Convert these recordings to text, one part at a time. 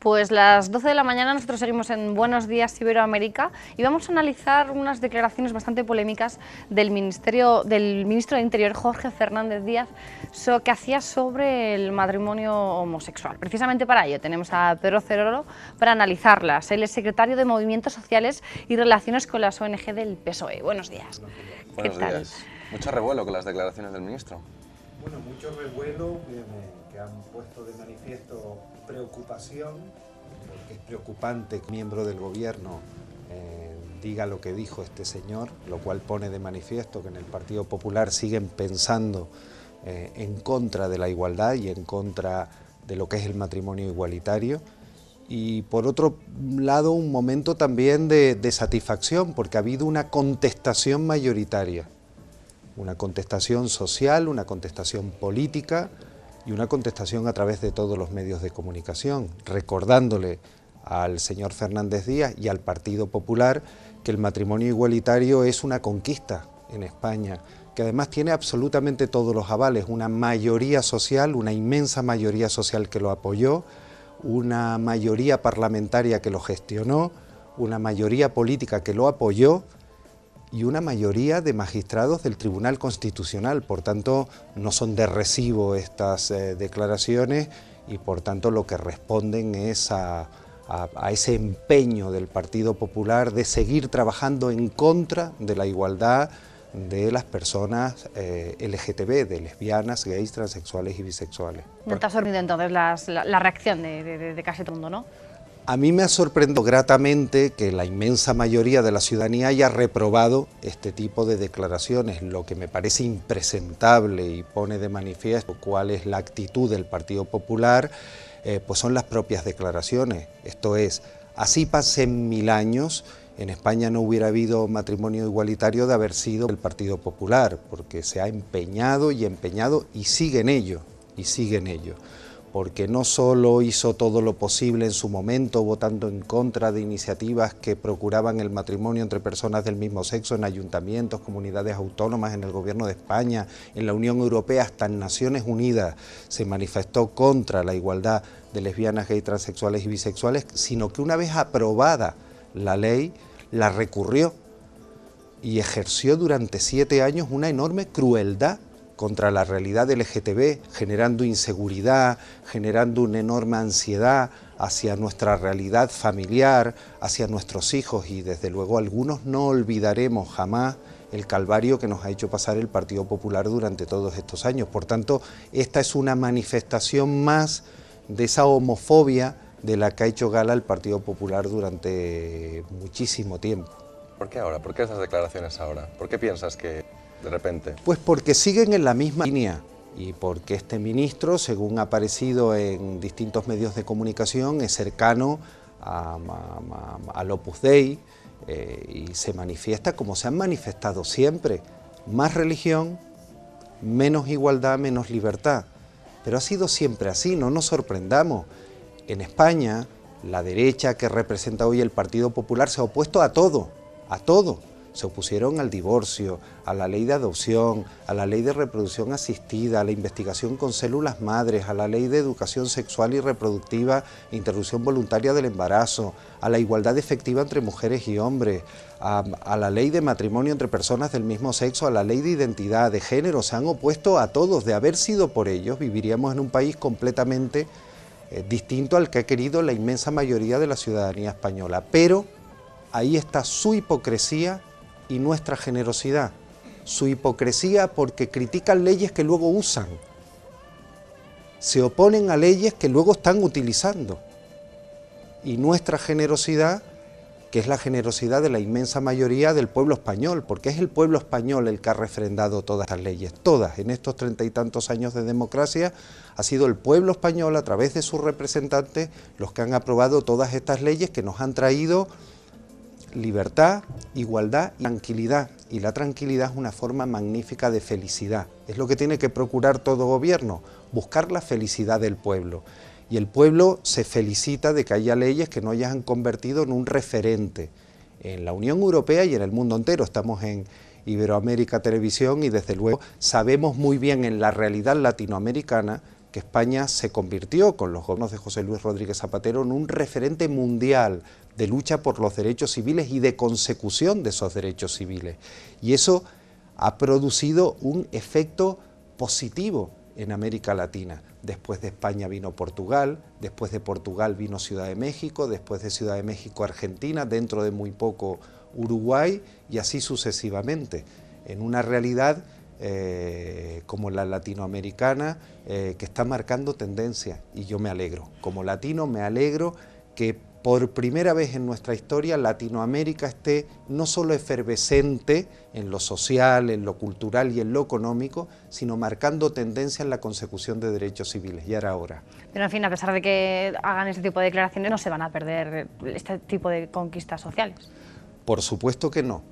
Pues las 12 de la mañana nosotros seguimos en Buenos Días Iberoamérica y vamos a analizar unas declaraciones bastante polémicas del, ministerio, del ministro de Interior, Jorge Fernández Díaz, que hacía sobre el matrimonio homosexual. Precisamente para ello tenemos a Pedro Ceroro para analizarlas. Él es secretario de Movimientos Sociales y Relaciones con las ONG del PSOE. Buenos días. Buenos días. Mucho revuelo con las declaraciones del ministro. Bueno, mucho revuelo. Eh, han puesto de manifiesto preocupación, porque es preocupante que un miembro del gobierno eh, diga lo que dijo este señor, lo cual pone de manifiesto que en el Partido Popular siguen pensando eh, en contra de la igualdad y en contra de lo que es el matrimonio igualitario. Y por otro lado, un momento también de satisfacción, porque ha habido una contestación mayoritaria, una contestación social, una contestación política, y una contestación a través de todos los medios de comunicación, recordándole al señor Fernández Díaz y al Partido Popular que el matrimonio igualitario es una conquista en España, que además tiene absolutamente todos los avales, una mayoría social, una inmensa mayoría social que lo apoyó, una mayoría parlamentaria que lo gestionó, una mayoría política que lo apoyó y una mayoría de magistrados del Tribunal Constitucional. Por tanto, no son de recibo estas eh, declaraciones y por tanto lo que responden es a, ese empeño del Partido Popular de seguir trabajando en contra de la igualdad de las personas eh, LGTB, de lesbianas, gays, transexuales y bisexuales. No te ha entonces la, reacción de, de, de casi todo el mundo, ¿no? A mí me ha sorprendido gratamente que la inmensa mayoría de la ciudadanía haya reprobado este tipo de declaraciones, lo que me parece impresentable y pone de manifiesto cuál es la actitud del Partido Popular, eh, pues son las propias declaraciones. Esto es, así pasen mil años, en España no hubiera habido matrimonio igualitario de haber sido el Partido Popular, porque se ha empeñado y empeñado y sigue en ello, y sigue en ello porque no solo hizo todo lo posible en su momento votando en contra de iniciativas que procuraban el matrimonio entre personas del mismo sexo en ayuntamientos, comunidades autónomas, en el gobierno de España, en la Unión Europea, hasta en Naciones Unidas, se manifestó contra la igualdad de lesbianas, gays, transexuales y bisexuales, sino que una vez aprobada la ley, la recurrió y ejerció durante siete años una enorme crueldad contra la realidad LGTB, generando inseguridad, generando una enorme ansiedad hacia nuestra realidad familiar, hacia nuestros hijos y desde luego algunos no olvidaremos jamás el calvario que nos ha hecho pasar el Partido Popular durante todos estos años. Por tanto, esta es una manifestación más de esa homofobia de la que ha hecho gala el Partido Popular durante muchísimo tiempo. ¿Por qué ahora? ¿Por qué esas declaraciones ahora? ¿Por qué piensas que de repente? Pues porque siguen en la misma línea y porque este ministro, según ha aparecido en distintos medios de comunicación, es cercano al Opus Dei eh, y se manifiesta como se han manifestado siempre, más religión, menos igualdad, menos libertad. Pero ha sido siempre así, no nos sorprendamos. En España, la derecha que representa hoy el Partido Popular se ha opuesto a todo, a todo se opusieron al divorcio, a la ley de adopción, a la ley de reproducción asistida, a la investigación con células madres, a la ley de educación sexual y reproductiva, interrupción voluntaria del embarazo, a la igualdad efectiva entre mujeres y hombres, a, la ley de matrimonio entre personas del mismo sexo, a la ley de identidad de género, se han opuesto a todos. De haber sido por ellos, viviríamos en un país completamente eh, distinto al que ha querido la inmensa mayoría de la ciudadanía española. Pero ahí está su hipocresía y nuestra generosidad, su hipocresía porque critican leyes que luego usan, se oponen a leyes que luego están utilizando y nuestra generosidad que es la generosidad de la inmensa mayoría del pueblo español, porque es el pueblo español el que ha refrendado todas las leyes, todas, en estos treinta y tantos años de democracia, ha sido el pueblo español a través de sus representantes los que han aprobado todas estas leyes que nos han traído libertad, igualdad y tranquilidad. Y la tranquilidad es una forma magnífica de felicidad. Es lo que tiene que procurar todo gobierno, buscar la felicidad del pueblo. Y el pueblo se felicita de que haya leyes que no hayan convertido en un referente en la Unión Europea y en el mundo entero. Estamos en Iberoamérica Televisión y desde luego sabemos muy bien en la realidad latinoamericana que España se convirtió con los gobiernos de José Luis Rodríguez Zapatero en un referente mundial de lucha por los derechos civiles y de consecución de esos derechos civiles. Y eso ha producido un efecto positivo en América Latina. Después de España vino Portugal, después de Portugal vino Ciudad de México, después de Ciudad de México Argentina, dentro de muy poco Uruguay y así sucesivamente, en una realidad eh, como la latinoamericana, eh, que está marcando tendencia y yo me alegro. Como latino me alegro que por primera vez en nuestra historia Latinoamérica esté no solo efervescente en lo social, en lo cultural y en lo económico, sino marcando tendencia en la consecución de derechos civiles. Y ahora ahora. Pero en fin, a pesar de que hagan este tipo de declaraciones, no se van a perder este tipo de conquistas sociales. Por supuesto que no,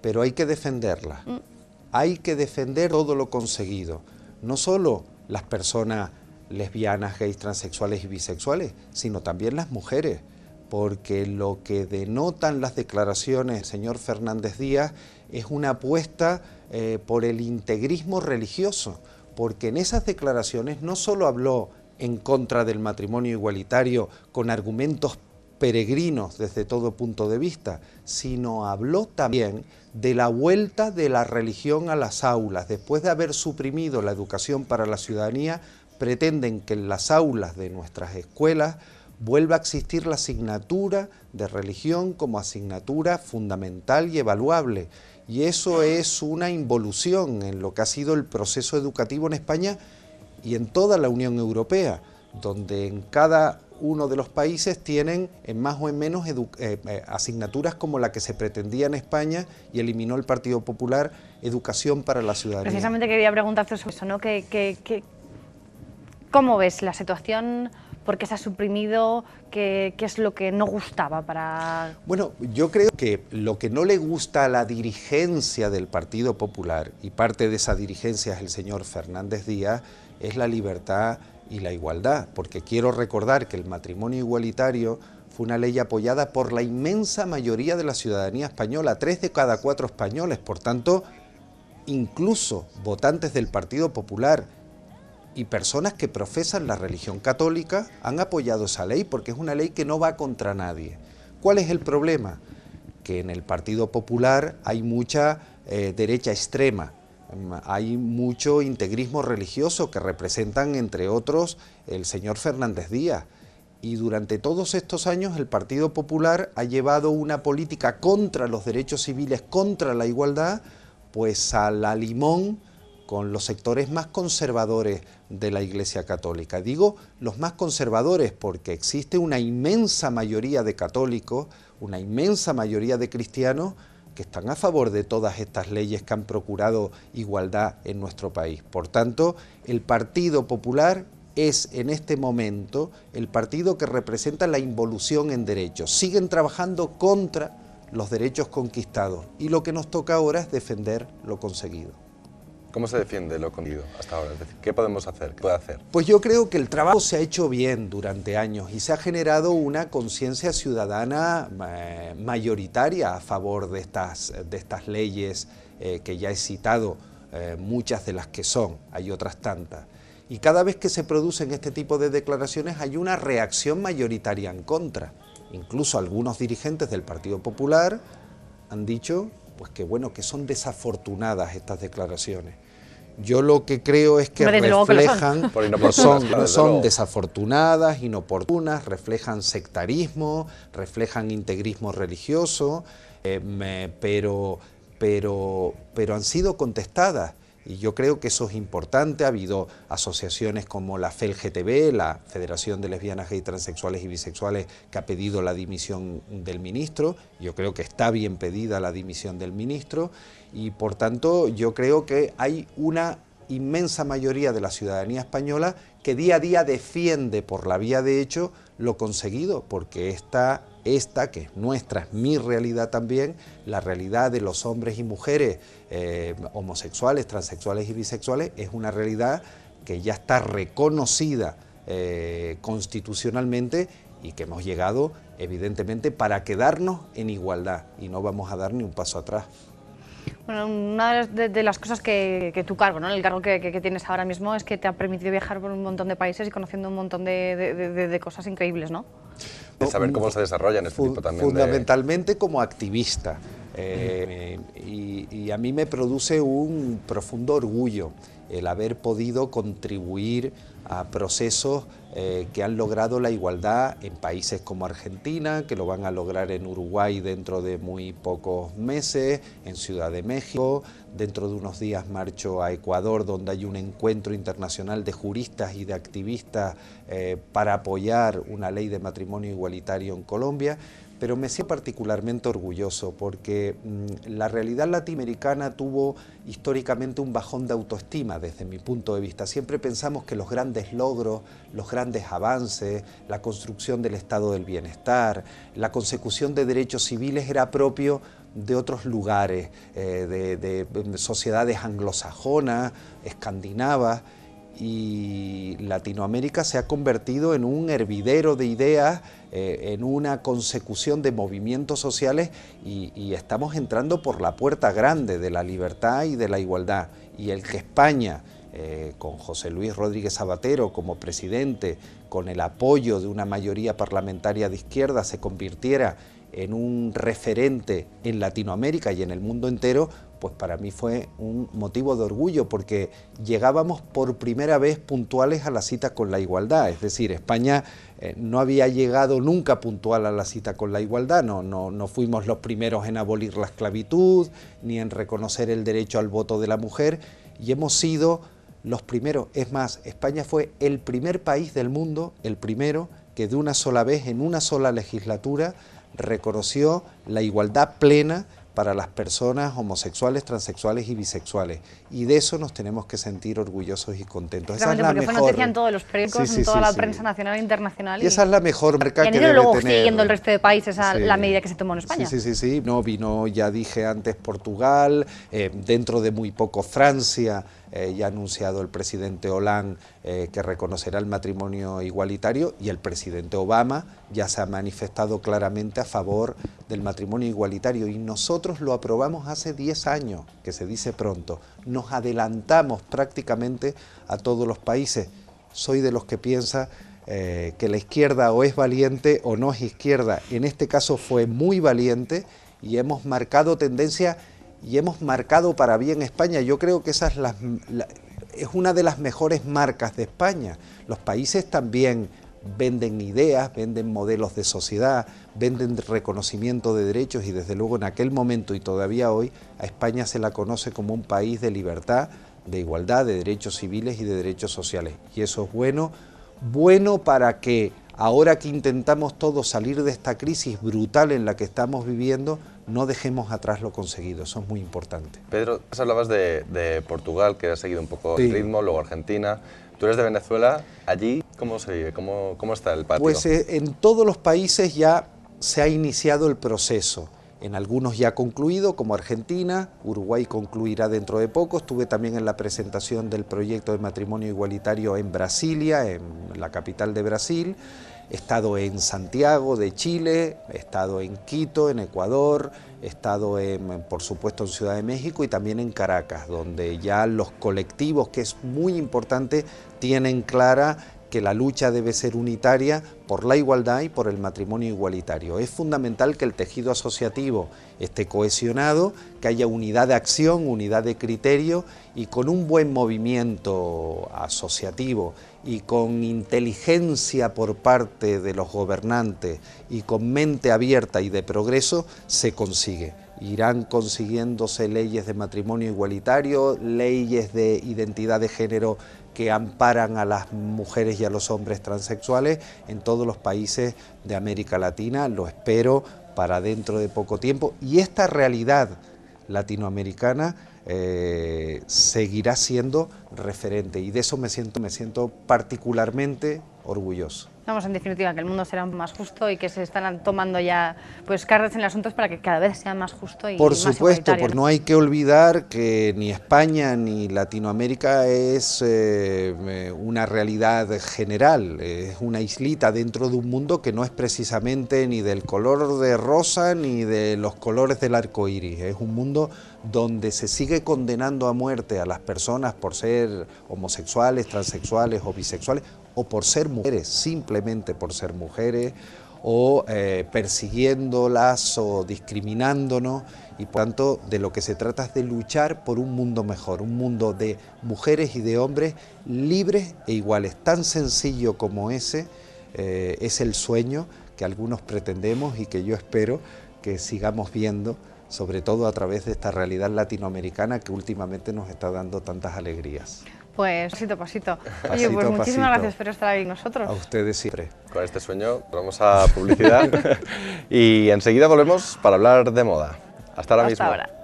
pero hay que defenderla. Mm hay que defender todo lo conseguido, no solo las personas lesbianas, gays, transexuales y bisexuales, sino también las mujeres, porque lo que denotan las declaraciones señor Fernández Díaz es una apuesta eh, por el integrismo religioso, porque en esas declaraciones no solo habló en contra del matrimonio igualitario con argumentos peregrinos desde todo punto de vista, sino habló también de la vuelta de la religión a las aulas. Después de haber suprimido la educación para la ciudadanía, pretenden que en las aulas de nuestras escuelas vuelva a existir la asignatura de religión como asignatura fundamental y evaluable. Y eso es una involución en lo que ha sido el proceso educativo en España y en toda la Unión Europea donde en cada uno de los países tienen en más o en menos eh, eh, asignaturas como la que se pretendía en España y eliminó el Partido Popular, educación para la ciudadanía. Precisamente quería preguntarte sobre eso, ¿no? cómo ves la situación? ¿Por qué se ha suprimido? ¿Qué, ¿Qué es lo que no gustaba para...? Bueno, yo creo que lo que no le gusta a la dirigencia del Partido Popular, y parte de esa dirigencia es el señor Fernández Díaz, es la libertad y la igualdad, porque quiero recordar que el matrimonio igualitario fue una ley apoyada por la inmensa mayoría de la ciudadanía española, tres de cada cuatro españoles, por tanto, incluso votantes del Partido Popular y personas que profesan la religión católica han apoyado esa ley porque es una ley que no va contra nadie. ¿Cuál es el problema? Que en el Partido Popular hay mucha eh, derecha extrema, hay mucho integrismo religioso que representan, entre otros, el señor Fernández Díaz. Y durante todos estos años el Partido Popular ha llevado una política contra los derechos civiles, contra la igualdad, pues a la limón con los sectores más conservadores de la Iglesia Católica. Digo los más conservadores porque existe una inmensa mayoría de católicos, una inmensa mayoría de cristianos que están a favor de todas estas leyes que han procurado igualdad en nuestro país. Por tanto, el Partido Popular es en este momento el partido que representa la involución en derechos. Siguen trabajando contra los derechos conquistados y lo que nos toca ahora es defender lo conseguido. ¿Cómo se defiende lo conseguido hasta ahora? ¿qué podemos hacer? ¿Qué puede hacer? Pues yo creo que el trabajo se ha hecho bien durante años y se ha generado una conciencia ciudadana eh, mayoritaria a favor de estas, de estas leyes eh, que ya he citado, eh, muchas de las que son, hay otras tantas. Y cada vez que se producen este tipo de declaraciones hay una reacción mayoritaria en contra. Incluso algunos dirigentes del Partido Popular han dicho pues que bueno, que son desafortunadas estas declaraciones. Yo lo que creo es que reflejan, son, desafortunadas, inoportunas, reflejan sectarismo, reflejan integrismo religioso, eh, pero, pero, pero han sido contestadas. Y yo creo que eso es importante. Ha habido asociaciones como la FELGTB, la Federación de Lesbianas, Gay, Transexuales y Bisexuales, que ha pedido la dimisión del ministro. Yo creo que está bien pedida la dimisión del ministro. Y por tanto, yo creo que hay una inmensa mayoría de la ciudadanía española que día a día defiende por la vía de hecho lo conseguido, porque esta esta, que es nuestra, es mi realidad también, la realidad de los hombres y mujeres eh, homosexuales, transexuales y bisexuales, es una realidad que ya está reconocida eh, constitucionalmente y que hemos llegado evidentemente para quedarnos en igualdad y no vamos a dar ni un paso atrás. Bueno, una de, las cosas que, tu cargo, ¿no? el cargo que, tienes ahora mismo, es que te ha permitido viajar por un montón de países y conociendo un montón de cosas increíbles, ¿no? de saber cómo se desarrollan este tipo también. Fundamentalmente como activista. Eh, y, y, a mí me produce un profundo orgullo el haber podido contribuir a procesos eh, que han logrado la igualdad en países como Argentina, que lo van a lograr en Uruguay dentro de muy pocos meses, en Ciudad de México, dentro de unos días marcho a Ecuador, donde hay un encuentro internacional de juristas y de activistas eh, para apoyar una ley de matrimonio igualitario en Colombia pero me siento particularmente orgulloso porque mm, la realidad latinoamericana tuvo históricamente un bajón de autoestima desde mi punto de vista. Siempre pensamos que los grandes logros, los grandes avances, la construcción del estado del bienestar, la consecución de derechos civiles era propio de otros lugares, eh, de sociedades anglosajonas, escandinavas, y Latinoamérica se ha convertido en un hervidero de ideas eh, en una consecución de movimientos sociales y, estamos entrando por la puerta grande de la libertad y de la igualdad. Y el que España eh, con José Luis Rodríguez Zapatero como presidente, con el apoyo de una mayoría parlamentaria de izquierda, se convirtiera en un referente en Latinoamérica y en el mundo entero, pues para mí fue un motivo de orgullo porque llegábamos por primera vez puntuales a la cita con la igualdad. Es decir, España eh, no había llegado nunca puntual a la cita con la igualdad. No, no, no fuimos los primeros en abolir la esclavitud ni en reconocer el derecho al voto de la mujer y hemos sido los primeros. Es más, España fue el primer país del mundo, el primero, que de una sola vez, en una sola legislatura, reconoció la igualdad plena para las personas homosexuales, transexuales y bisexuales. Y de eso nos tenemos que sentir orgullosos y contentos. Esa es la mejor... fue noticia en todos los periódicos, en toda la prensa nacional e internacional. Y, esa es la mejor marca que debe luego siguiendo el resto de países a la medida que se tomó en España. Sí, sí, sí. No, vino, ya dije antes, Portugal, eh, dentro de muy poco Francia. Eh, ya ha anunciado el presidente Hollande eh, que reconocerá el matrimonio igualitario y el presidente Obama ya se ha manifestado claramente a favor del matrimonio igualitario y nosotros lo aprobamos hace 10 años, que se dice pronto, nos adelantamos prácticamente a todos los países. Soy de los que piensa eh, que la izquierda o es valiente o no es izquierda. En este caso fue muy valiente y hemos marcado tendencia y hemos marcado para bien España. Yo creo que esa es, es una de las mejores marcas de España. Los países también venden ideas, venden modelos de sociedad, venden reconocimiento de derechos y desde luego en aquel momento y todavía hoy a España se la conoce como un país de libertad, de igualdad, de derechos civiles y de derechos sociales. Y eso es bueno, bueno para que ahora que intentamos todos salir de esta crisis brutal en la que estamos viviendo, no dejemos atrás lo conseguido, eso es muy importante. Pedro, hablabas de, Portugal, que ha seguido un poco el ritmo, luego Argentina. Tú eres de Venezuela, allí, ¿cómo se vive? ¿Cómo, está el patio? Pues eh, en todos los países ya se ha iniciado el proceso en algunos ya concluido, como Argentina, Uruguay concluirá dentro de poco. Estuve también en la presentación del proyecto de matrimonio igualitario en Brasilia, en la capital de Brasil. He estado en Santiago de Chile, he estado en Quito, en Ecuador, he estado por supuesto en Ciudad de México y también en Caracas, donde ya los colectivos, que es muy importante, tienen clara que la lucha debe ser unitaria por la igualdad y por el matrimonio igualitario. Es fundamental que el tejido asociativo esté cohesionado, que haya unidad de acción, unidad de criterio y con un buen movimiento asociativo y con inteligencia por parte de los gobernantes y con mente abierta y de progreso se consigue irán consiguiéndose leyes de matrimonio igualitario, leyes de identidad de género que amparan a las mujeres y a los hombres transexuales en todos los países de América Latina, lo espero para dentro de poco tiempo, y esta realidad latinoamericana eh, seguirá siendo referente, y de eso me siento, me siento particularmente orgulloso. Vamos, en definitiva, que el mundo será más justo y que se están tomando ya pues cargas en el asunto para que cada vez sea más justo y Por supuesto, pues no hay que olvidar que ni España ni Latinoamérica es eh, eh, una realidad general, es una islita dentro de un mundo que no es precisamente ni del color de rosa ni de los colores del arco iris, es un mundo donde se sigue condenando a muerte a las personas por ser homosexuales, transexuales o bisexuales o por ser mujeres, simplemente por ser mujeres, o eh, persiguiéndolas o discriminándonos. Y por tanto, de lo que se trata es de luchar por un mundo mejor, un mundo de mujeres y de hombres libres e iguales. Tan sencillo como ese eh, es el sueño que algunos pretendemos y que yo espero que sigamos viendo, sobre todo a través de esta realidad latinoamericana que últimamente nos está dando tantas alegrías. Pues pasito a pasito. Oye, pues muchísimas gracias por estar ahí nosotros. A ustedes siempre. Con este sueño vamos a publicidad y enseguida volvemos para hablar de moda. Hasta ahora Hasta mismo. Ahora.